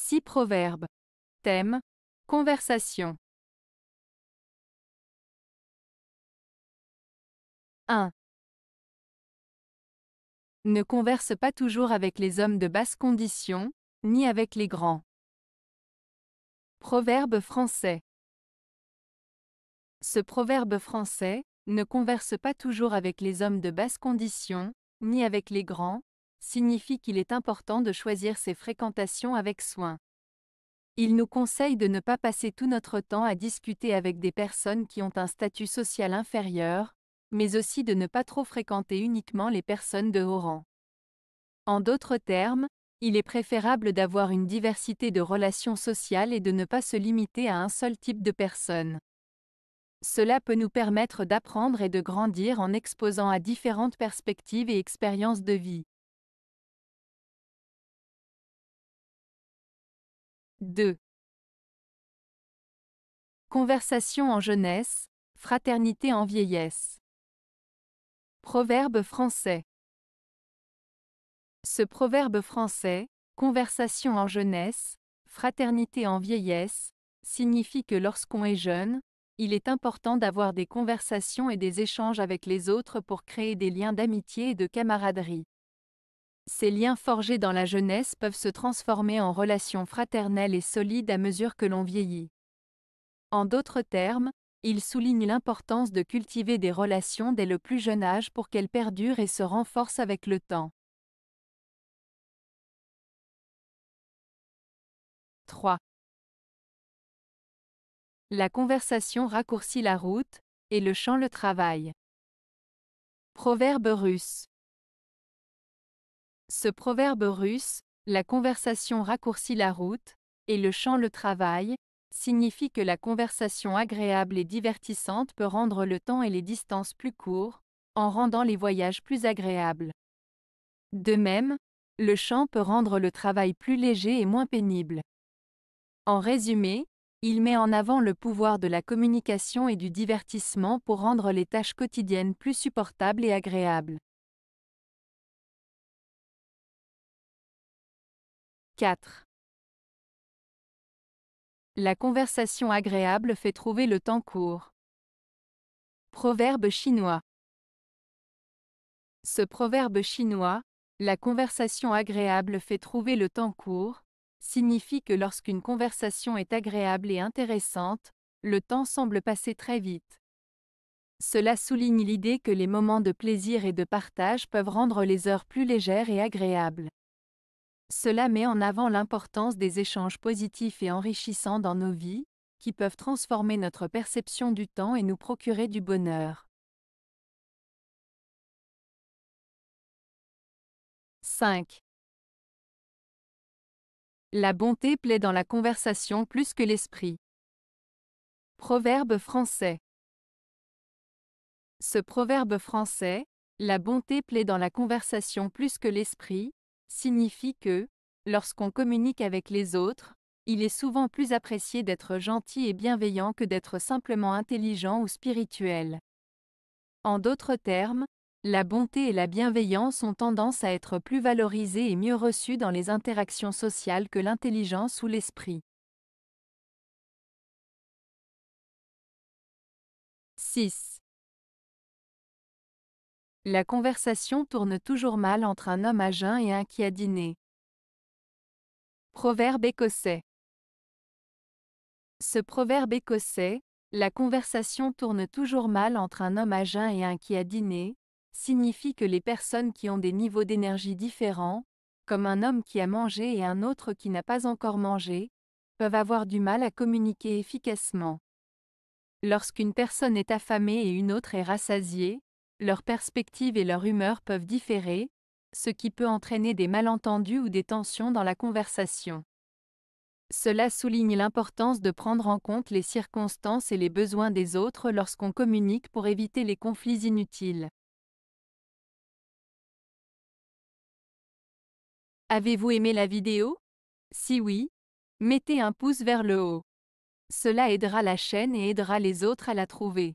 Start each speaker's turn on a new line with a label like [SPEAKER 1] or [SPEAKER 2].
[SPEAKER 1] 6 proverbes. Thème Conversation. 1. Ne converse pas toujours avec les hommes de basse condition, ni avec les grands. Proverbe
[SPEAKER 2] français. Ce proverbe français ne converse pas toujours avec les hommes de basse condition, ni avec les grands, signifie qu'il est important de choisir ses fréquentations avec soin. Il nous conseille de ne pas passer tout notre temps à discuter avec des personnes qui ont un statut social inférieur, mais aussi de ne pas trop fréquenter uniquement les personnes de haut rang. En d'autres termes, il est préférable d'avoir une diversité de relations sociales et de ne pas se limiter à un seul type de personne. Cela peut nous permettre d'apprendre et de grandir en exposant à différentes perspectives et expériences de vie.
[SPEAKER 1] 2. Conversation en jeunesse, fraternité en vieillesse. Proverbe français. Ce
[SPEAKER 2] proverbe français, conversation en jeunesse, fraternité en vieillesse, signifie que lorsqu'on est jeune, il est important d'avoir des conversations et des échanges avec les autres pour créer des liens d'amitié et de camaraderie. Ces liens forgés dans la jeunesse peuvent se transformer en relations fraternelles et solides à mesure que l'on vieillit. En d'autres termes, il souligne l'importance de cultiver des relations dès le plus jeune âge pour qu'elles perdurent et se renforcent avec le temps.
[SPEAKER 1] 3. La conversation raccourcit la route, et le chant le travail. Proverbe russe. Ce proverbe
[SPEAKER 2] russe, la conversation raccourcit la route, et le chant le travail, signifie que la conversation agréable et divertissante peut rendre le temps et les distances plus courts, en rendant les voyages plus agréables. De même, le chant peut rendre le travail plus léger et moins pénible. En résumé, il met en avant le pouvoir de la communication et du divertissement pour rendre les tâches quotidiennes plus supportables et agréables.
[SPEAKER 1] 4. La conversation agréable fait trouver le temps court. Proverbe chinois.
[SPEAKER 2] Ce proverbe chinois, la conversation agréable fait trouver le temps court, signifie que lorsqu'une conversation est agréable et intéressante, le temps semble passer très vite. Cela souligne l'idée que les moments de plaisir et de partage peuvent rendre les heures plus légères et agréables. Cela met en avant l'importance des échanges positifs et enrichissants dans nos vies, qui peuvent transformer notre perception du temps et nous procurer du bonheur.
[SPEAKER 1] 5. La bonté plaît dans la conversation plus que l'esprit. Proverbe français. Ce
[SPEAKER 2] proverbe français, la bonté plaît dans la conversation plus que l'esprit, signifie que, lorsqu'on communique avec les autres, il est souvent plus apprécié d'être gentil et bienveillant que d'être simplement intelligent ou spirituel. En d'autres termes, la bonté et la bienveillance ont tendance à être plus valorisées et mieux reçues dans les interactions sociales que l'intelligence ou l'esprit.
[SPEAKER 1] 6. La conversation tourne toujours mal entre un homme à jeun et un qui a dîné. Proverbe écossais.
[SPEAKER 2] Ce proverbe écossais, la conversation tourne toujours mal entre un homme à jeun et un qui a dîné, signifie que les personnes qui ont des niveaux d'énergie différents, comme un homme qui a mangé et un autre qui n'a pas encore mangé, peuvent avoir du mal à communiquer efficacement. Lorsqu'une personne est affamée et une autre est rassasiée, leurs perspectives et leur humeur peuvent différer, ce qui peut entraîner des malentendus ou des tensions dans la conversation. Cela souligne l'importance de prendre en compte les circonstances et les besoins des autres lorsqu'on communique pour éviter les conflits
[SPEAKER 1] inutiles.
[SPEAKER 2] Avez-vous aimé la vidéo Si oui, mettez un pouce vers le haut. Cela aidera la chaîne et aidera les autres à la trouver